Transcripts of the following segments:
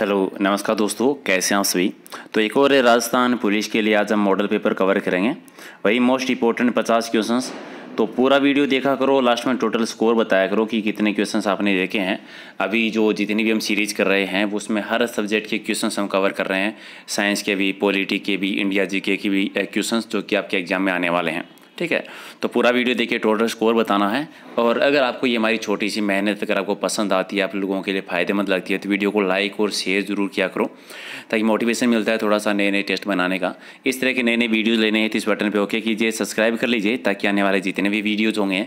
hello नमस्कार दोस्तों कैसे हैं सभी तो एक और राजस्थान पुलिस के लिए आज हम मॉडल पेपर कवर करेंगे वही मोस्ट इंपॉर्टेंट पचास क्वेश्चंस तो पूरा वीडियो देखा करो लास्ट में टोटल स्कोर बताया करो कि कितने क्वेश्चंस आपने देखे हैं अभी जो जितनी भी हम सीरीज कर रहे हैं उसमें हर सब्जेक्ट के क्वेश्चन हम कवर कर रहे हैं साइंस के भी पोलिटिक के भी इंडिया जी के भी क्वेश्चन eh, जो कि आपके एग्जाम में आने वाले हैं ठीक है तो पूरा वीडियो देखिए टोटल स्कोर बताना है और अगर आपको ये हमारी छोटी सी मेहनत अगर आपको पसंद आती है आप लोगों के लिए फ़ायदेमंद लगती है तो वीडियो को लाइक और शेयर ज़रूर किया करो ताकि मोटिवेशन मिलता है थोड़ा सा नए नए टेस्ट बनाने का इस तरह के नए नए वीडियोज़ लेने हैं तो इस बटन पर ओके कीजिए सब्सक्राइब कर लीजिए ताकि आने वाले जितने भी वीडियोज़ होंगे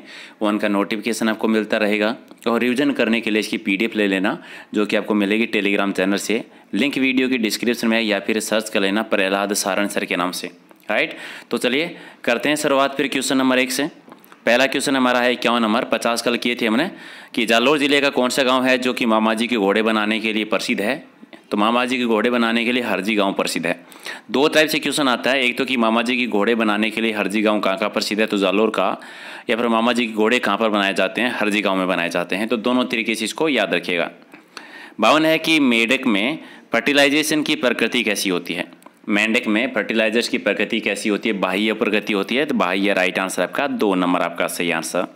उनका नोटिफिकेशन आपको मिलता रहेगा और रिविज़न करने के लिए इसकी पी ले लेना जो कि आपको मिलेगी टेलीग्राम चैनल से लिंक वीडियो की डिस्क्रिप्शन में या फिर सर्च कर लेना प्रहलाद सारण सर के नाम से राइट तो चलिए करते हैं शुरुआत फिर क्वेश्चन नंबर एक से पहला क्वेश्चन हमारा है इक्यावन नंबर पचास कल किए थे हमने कि जालोर जिले का कौन सा गांव है जो कि मामा जी के घोड़े बनाने के लिए प्रसिद्ध है तो मामा जी के घोड़े बनाने के लिए हरजी गांव प्रसिद्ध है दो टाइप से क्वेश्चन आता है एक तो कि मामा जी के घोड़े बनाने के लिए हरजी गांव कहाँ कहाँ प्रसिद्ध है तो जालोर का या फिर मामा जी के घोड़े कहाँ पर बनाए जाते हैं हरजी गाँव में बनाए जाते हैं तो दोनों तरीके से इसको याद रखिएगा बावन है कि मेढक में फर्टिलाइजेशन की प्रकृति कैसी होती है मेंढक में फर्टिलाइजर्स की प्रगति कैसी होती है बाह्य प्रगति होती है तो बाह्य राइट आंसर आपका दो नंबर आपका सही आंसर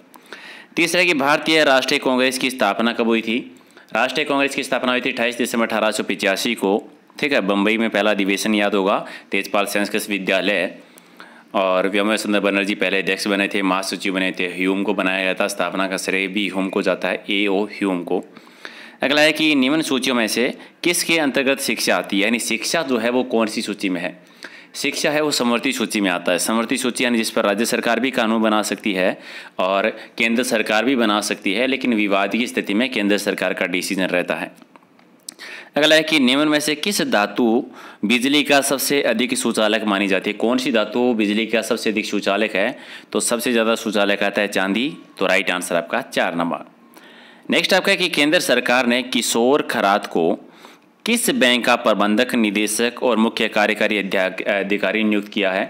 तीसरा कि भारतीय राष्ट्रीय कांग्रेस की स्थापना कब हुई थी राष्ट्रीय कांग्रेस की स्थापना हुई थी अट्ठाईस दिसंबर अठारह को ठीक है बम्बई में पहला अधिवेशन याद होगा तेजपाल संस्कृत विद्यालय और व्योम सुंदर बनर्जी पहले अध्यक्ष बने थे महासचिव बने थे ह्यूम को बनाया गया था स्थापना का श्रेय भी ह्यूम को जाता है ए ओ ह्यूम को अगला है कि निम्न सूचियों में से किसके अंतर्गत शिक्षा आती है यानी शिक्षा जो है वो कौन सी सूची में है शिक्षा है वो समवर्ती सूची में आता है समवर्ती सूची यानी जिस पर राज्य सरकार भी कानून बना सकती है और केंद्र सरकार भी बना सकती है लेकिन विवाद की स्थिति में केंद्र सरकार का डिसीजन रहता है अगला है कि निम्न में से किस धातु बिजली का सबसे अधिक सुचालक मानी जाती है कौन सी धातु बिजली का सबसे अधिक सुचालक है तो सबसे ज़्यादा सुचालक आता है चांदी तो राइट आंसर आपका चार नंबर नेक्स्ट आपका है कि केंद्र सरकार ने किशोर खरात को किस बैंक का प्रबंधक निदेशक और मुख्य कार्यकारी अधिकारी नियुक्त किया है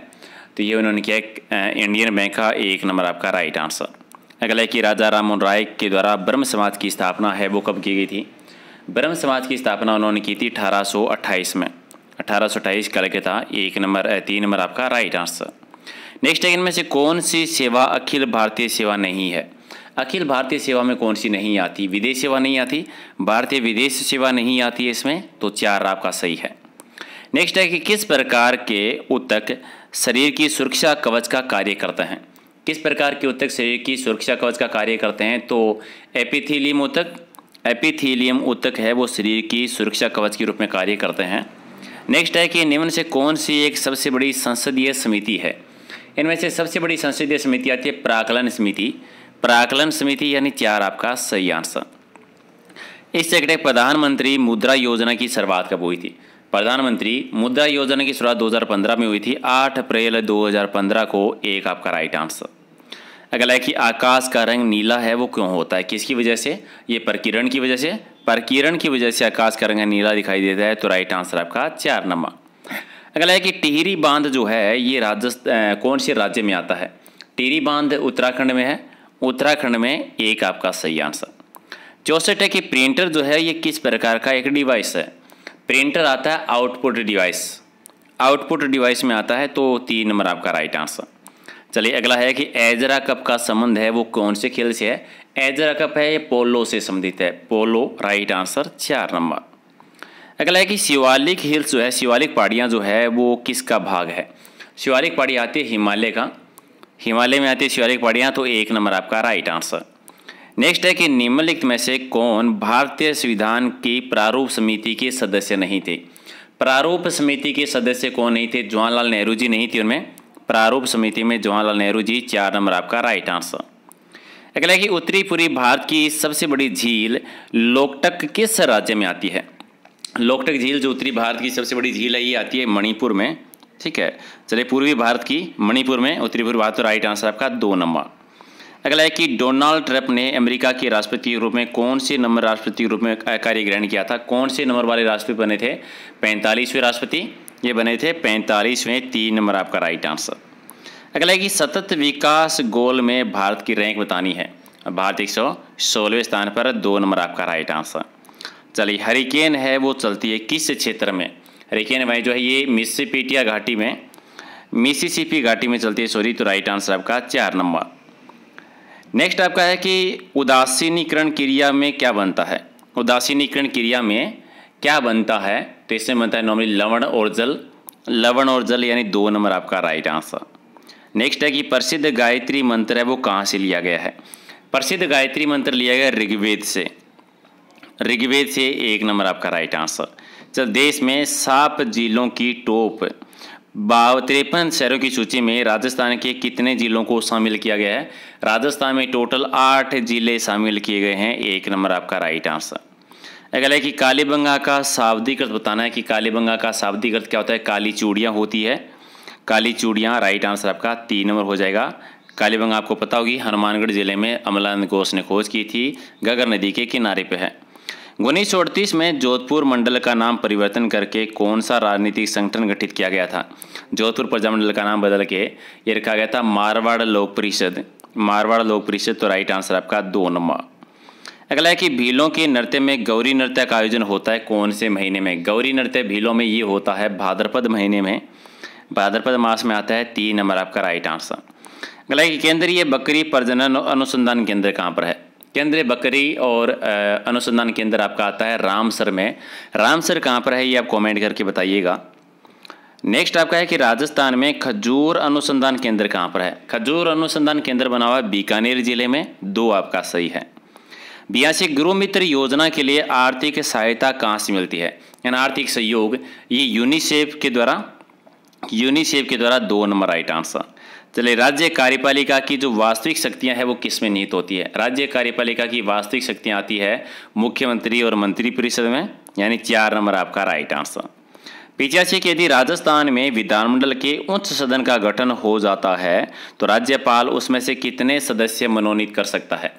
तो ये उन्होंने किया इंडियन बैंक का एक नंबर आपका राइट आंसर अगला है कि राजा मोहन राय के द्वारा ब्रह्म समाज की स्थापना है वो कब की गई थी ब्रह्म समाज की स्थापना उन्होंने की थी अठारह में 1828 कलकत्ता एक नंबर तीन नंबर आपका राइट आंसर नेक्स्ट है इनमें से कौन सी सेवा अखिल भारतीय सेवा नहीं है अखिल भारतीय सेवा में कौन सी नहीं आती विदेश सेवा नहीं आती भारतीय विदेश सेवा नहीं आती इसमें तो चार आपका सही है नेक्स्ट है कि किस प्रकार के उत्तक शरीर की सुरक्षा कवच का कार्य करते हैं किस प्रकार के उत्तक शरीर की सुरक्षा कवच का कार्य करते हैं तो एपिथीलियम उत्तक एपिथीलियम उत्तक है वो शरीर की सुरक्षा कवच के रूप में कार्य करते हैं नेक्स्ट है कि निम्न से कौन सी एक सबसे बड़ी संसदीय समिति है इनमें से सबसे बड़ी संसदीय समिति आती है प्राकलन समिति प्राकलन समिति यानी चार आपका सही आंसर इस सैकड़े प्रधानमंत्री मुद्रा योजना की शुरुआत कब हुई थी प्रधानमंत्री मुद्रा योजना की शुरुआत 2015 में हुई थी 8 अप्रैल 2015 को एक आपका राइट आंसर अगला है कि आकाश का रंग नीला है वो क्यों होता है किसकी वजह से ये प्रकिरण की वजह से प्रकिरण की वजह से आकाश का रंग नीला दिखाई देता है तो राइट आंसर आपका चार नंबर अगला है कि टिहरी बांध जो है ये राजस्थान कौन से राज्य में आता है टिहरी बांध उत्तराखंड में है उत्तराखंड में एक आपका सही आंसर चौसठ है कि प्रिंटर जो है ये किस प्रकार का एक डिवाइस है प्रिंटर आता है आउटपुट डिवाइस आउटपुट डिवाइस में आता है तो तीन नंबर आपका राइट आंसर चलिए अगला है कि एजरा कप का संबंध है वो कौन से खेल से है एजरा कप है ये पोलो से संबंधित है पोलो राइट आंसर चार नंबर अगला है कि शिवालिक हिल्स जो है शिवालिक पहाड़ियाँ जो है वो किसका भाग है शिवालिक पहाड़ी आती है हिमालय का हिमालय में आती शिवालिक पहाड़ियाँ तो एक नंबर आपका राइट आंसर नेक्स्ट है कि निम्नलिखित में से कौन भारतीय संविधान की प्रारूप समिति के सदस्य नहीं थे प्रारूप समिति के सदस्य कौन नहीं थे जवाहरलाल नेहरू जी नहीं थे उनमें प्रारूप समिति में जवाहरलाल नेहरू जी चार नंबर आपका राइट आंसर अगला कि उत्तरी पूर्वी भारत की सबसे बड़ी झील लोकटक किस राज्य में आती है लोकटक झील जो उत्तरी भारत की सबसे बड़ी झील है ये आती है मणिपुर में ठीक है चलिए पूर्वी भारत की मणिपुर में उत्तरी पूर्व भारत राइट तो आंसर आपका दो नंबर अगला है कि डोनाल्ड ट्रंप ने अमेरिका के राष्ट्रपति के रूप में कौन से नंबर राष्ट्रपति के रूप में कार्य ग्रहण किया था कौन से नंबर वाले राष्ट्रपति बने थे पैंतालीसवें राष्ट्रपति ये बने थे पैंतालीसवें तीन नंबर आपका राइट आंसर अगला है कि सतत विकास गोल में भारत की रैंक बतानी है भारत एक सौ सोलहवें स्थान पर दो नंबर आपका राइट आंसर चलिए हरिकेन है वो चलती है किस क्षेत्र में ने भाई जो है ये मिसिपिटिया घाटी में मिसिसिपी घाटी में चलती है सॉरी तो राइट आंसर आपका चार नंबर नेक्स्ट आपका है कि उदासीनीकरण क्रिया में क्या बनता है उदासीनीकरण क्रिया में क्या बनता है तो इसमें बनता है नॉर्मली लवण और जल लवण और जल यानी दो नंबर आपका राइट आंसर नेक्स्ट है कि प्रसिद्ध गायत्री मंत्र है वो कहाँ से लिया गया है प्रसिद्ध गायत्री मंत्र लिया गया ऋग्वेद से ऋग्वेद से एक नंबर आपका राइट आंसर देश में सात जिलों की टोप बाव तिरपन शहरों की सूची में राजस्थान के कितने जिलों को शामिल किया गया है राजस्थान में टोटल आठ जिले शामिल किए गए हैं एक नंबर आपका राइट आंसर अगला है कि कालीबंगा का शाब्दिक अर्थ बताना है कि कालीबंगा का शाब्दिक अर्थ क्या होता है काली चूड़ियाँ होती है काली चूड़ियाँ राइट आंसर आपका तीन नंबर हो जाएगा कालीबंगा आपको पता होगी हनुमानगढ़ जिले में अमलानंद घोष ने खोज की थी गगर नदी के किनारे पर है उन्नीस सौ अड़तीस में जोधपुर मंडल का नाम परिवर्तन करके कौन सा राजनीतिक संगठन गठित किया गया था जोधपुर प्रजामंडल का नाम बदल के ये रखा गया था मारवाड़ लोक परिषद मारवाड़ लोक परिषद तो राइट आंसर आपका दो नंबर अगला है कि भीलों के नृत्य में गौरी नृत्य का आयोजन होता है कौन से महीने में गौरी नृत्य भीलों में ये होता है भाद्रपद महीने में भाद्रपद मास में आता है तीन नंबर आपका राइट आंसर अगला है कि केंद्रीय बकरी प्रजनन अनुसंधान केंद्र कहाँ पर है केंद्र बकरी और अनुसंधान केंद्र आपका आता है रामसर में रामसर कहाँ पर है ये आप कमेंट करके बताइएगा नेक्स्ट आपका है कि राजस्थान में खजूर अनुसंधान केंद्र कहाँ पर है खजूर अनुसंधान केंद्र बना हुआ बीकानेर जिले में दो आपका सही है बियासी गुरु मित्र योजना के लिए आर्थिक सहायता कहाँ से मिलती है यानी आर्थिक सहयोग ये यूनिसेफ के द्वारा यूनिसेफ के द्वारा दो नंबर राइट आंसर चले तो राज्य कार्यपालिका की जो वास्तविक शक्तियां हैं वो किस में निहित होती है राज्य कार्यपालिका की वास्तविक शक्तियां आती है मुख्यमंत्री और मंत्री परिषद में यानी चार नंबर आपका राइट आंसर पीछे के यदि राजस्थान में विधानमंडल के उच्च सदन का गठन हो जाता है तो राज्यपाल उसमें से कितने सदस्य मनोनीत कर सकता है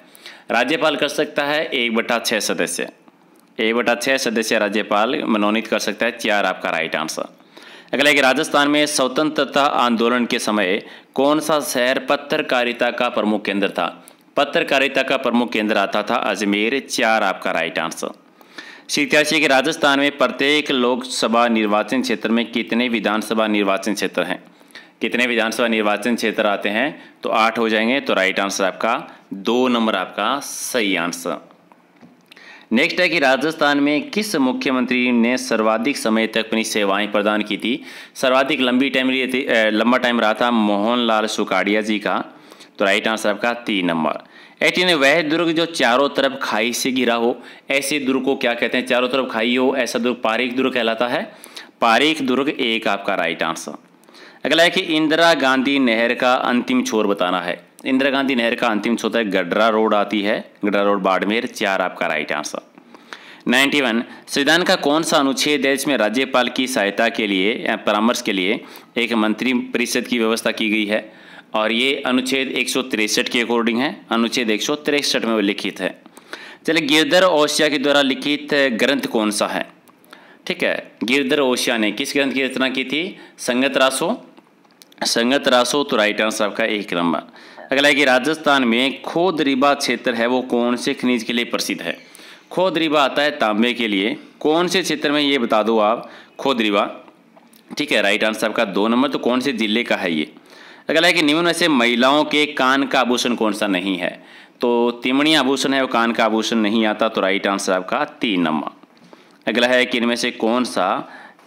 राज्यपाल कर सकता है एक बटा छः सदस्य एक बटा छः सदस्य राज्यपाल मनोनीत कर सकता है चार आपका राइट आंसर अगला कि राजस्थान में स्वतंत्रता आंदोलन के समय कौन सा शहर पत्रकारिता का प्रमुख केंद्र था पत्रकारिता का प्रमुख केंद्र आता था अजमेर चार आपका राइट आंसर सिक्यासी के राजस्थान में प्रत्येक लोकसभा निर्वाचन क्षेत्र में कितने विधानसभा निर्वाचन क्षेत्र हैं कितने विधानसभा निर्वाचन क्षेत्र आते हैं तो आठ हो जाएंगे तो राइट आंसर आपका दो नंबर आपका सही आंसर नेक्स्ट है कि राजस्थान में किस मुख्यमंत्री ने सर्वाधिक समय तक अपनी सेवाएं प्रदान की थी सर्वाधिक लंबी टाइम लिए थी लंबा टाइम रहा था मोहन लाल सुकाडिया जी का तो राइट आंसर आपका तीन नंबर एटीन वह दुर्ग जो चारों तरफ खाई से घिरा हो ऐसे दुर्ग को क्या कहते हैं चारों तरफ खाई हो ऐसा दुर्ग पारिक दुर्ग कहलाता है पारिक दुर्ग एक आपका राइट आंसर अगला है कि इंदिरा गांधी नहर का अंतिम छोर बताना है इंदिरा गांधी नहर का अंतिम छोर तो है गडरा रोड आती है गडरा रोड बाड़मेर चार आपका राइट आंसर 91 संविधान का कौन सा अनुच्छेद है जिसमें राज्यपाल की सहायता के लिए या परामर्श के लिए एक मंत्री परिषद की व्यवस्था की गई है और ये अनुच्छेद एक के अकॉर्डिंग है अनुच्छेद एक में लिखित है चलिए गिरधर ओशिया के द्वारा लिखित ग्रंथ कौन सा है ठीक है गिरधर ओशिया ने किस ग्रंथ की रचना की थी संगत रासो संगत रासो तो राइट आंसर आपका एक नंबर अगला है कि राजस्थान में खोदरीबा क्षेत्र है वो कौन से खनिज के लिए प्रसिद्ध है खोदरीबा आता है तांबे के लिए कौन से क्षेत्र में ये बता दो आप खोदरीबा ठीक है राइट आंसर आपका दो नंबर तो कौन से जिले का है ये अगला है कि निम्न में से महिलाओं के कान का आभूषण कौन सा नहीं है तो तिमणी आभूषण है वो कान का आभूषण नहीं आता तो राइट आंसर आपका तीन नंबर अगला है कि इनमें से कौन सा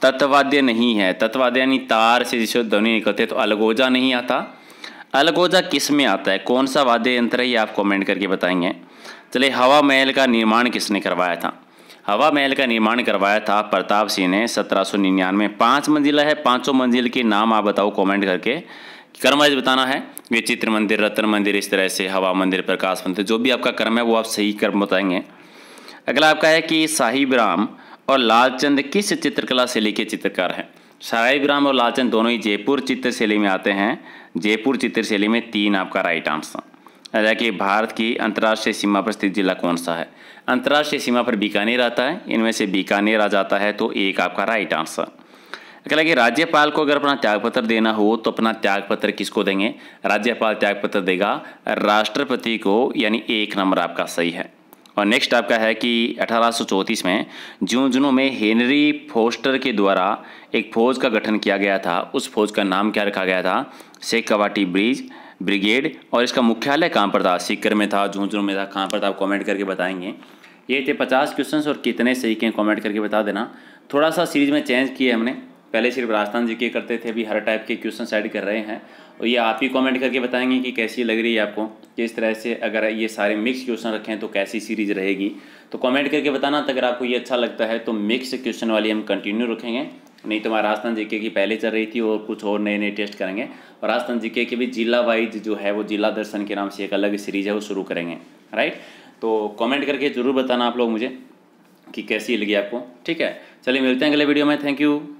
तत्वाद्य नहीं है तत्वाद्य यानी तार से जिसे ध्वनि निकलते तो अलगोजा नहीं आता अलगोजा किस में आता है कौन सा वाद्य यंत्र है ये आप कमेंट करके बताएंगे चले हवा महल का निर्माण किसने करवाया था हवा महल का निर्माण करवाया था प्रताप सिंह ने सत्रह सौ निन्यानवे पाँच मंजिला है पाँचों मंजिल के नाम आप बताओ कमेंट करके कर्म वाइज बताना है ये चित्र मंदिर रत्न मंदिर इस तरह से हवा मंदिर प्रकाश मंदिर जो भी आपका कर्म है वो आप सही कर्म बताएंगे अगला आपका है कि साहिब राम और लालचंद किस चित्रकला शैली के चित्रकार हैं सराय ग्राम और लालचंद दोनों ही जयपुर चित्र शैली में आते हैं जयपुर चित्र शैली में तीन आपका राइट आंसर कि भारत की अंतर्राष्ट्रीय सीमा पर स्थित जिला कौन सा है अंतर्राष्ट्रीय सीमा पर बीकानेर आता है इनमें से बीकानेर आ जाता है तो एक आपका राइट आंसर कहला कि राज्यपाल को अगर अपना त्यागपत्र देना हो तो अपना त्यागपत्र किसको देंगे राज्यपाल त्यागपत्र देगा राष्ट्रपति को यानी एक नंबर आपका सही है और नेक्स्ट आपका है कि अठारह में जूनजुनों में हेनरी फोस्टर के द्वारा एक फ़ौज का गठन किया गया था उस फौज का नाम क्या रखा गया था शेख कवाटी ब्रिज ब्रिगेड और इसका मुख्यालय कहाँ पर था सीकर में था झुंझुनू में था कहाँ पर था आप कमेंट करके बताएंगे ये थे पचास क्वेश्चंस और कितने सही के कॉमेंट करके बता देना थोड़ा सा सीरीज में चेंज किए हमने पहले सिर्फ राजस्थान जी के करते थे अभी हर टाइप के क्वेश्चन ऐड कर रहे हैं और ये आप ही कमेंट करके बताएंगे कि कैसी लग रही है आपको कि इस तरह से अगर ये सारे मिक्स क्वेश्चन रखें तो कैसी सीरीज रहेगी तो कमेंट करके बताना तो अगर आपको ये अच्छा लगता है तो मिक्स क्वेश्चन वाली हम कंटिन्यू रखेंगे नहीं तो हमारा राजस्थान जीके की पहले चल रही थी और कुछ और नए नए टेस्ट करेंगे और राजस्थान जीके के भी जिला वाइज जो है वो जिला दर्शन के नाम से एक अलग सीरीज है वो शुरू करेंगे राइट तो कॉमेंट करके ज़रूर बताना आप लोग मुझे कि कैसी लगी आपको ठीक है चलिए मिलते हैं अगले वीडियो में थैंक यू